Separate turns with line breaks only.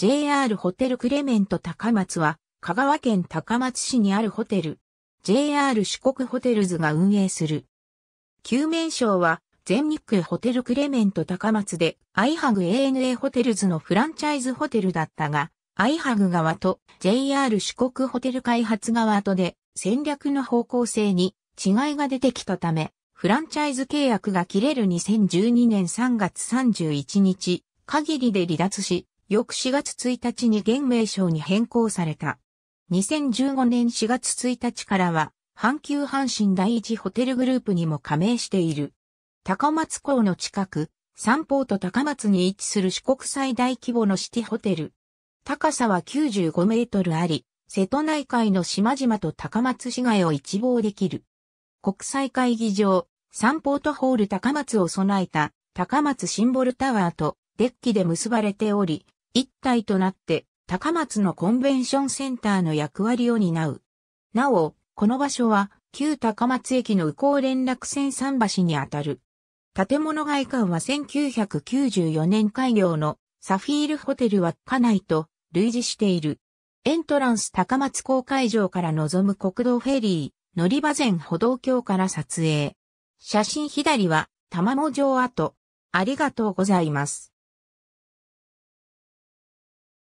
JR ホテル
クレメント高松は、香川県高松市にあるホテル、JR 四国ホテルズが運営する。旧名称は、全日空ホテルクレメント高松で、アイハグ ANA ホテルズのフランチャイズホテルだったが、アイハグ側と JR 四国ホテル開発側とで戦略の方向性に違いが出てきたため、フランチャイズ契約が切れる2012年3月31日限りで離脱し、翌4月1日に現名称に変更された。2015年4月1日からは、阪急阪神第一ホテルグループにも加盟している。高松港の近く、三方と高松に位置する四国最大規模のシティホテル。高さは95メートルあり、瀬戸内海の島々と高松市街を一望できる。国際会議場、サンポートホール高松を備えた高松シンボルタワーとデッキで結ばれており、一体となって高松のコンベンションセンターの役割を担う。なお、この場所は旧高松駅の右行連絡線桟橋にあたる。建物外観は1994年開業のサフィールホテル稚内と類似している。エントランス高松公会場から望む国道フェリー、乗り場前歩道橋から撮影。写真左は玉藻城跡。
ありがとうございます。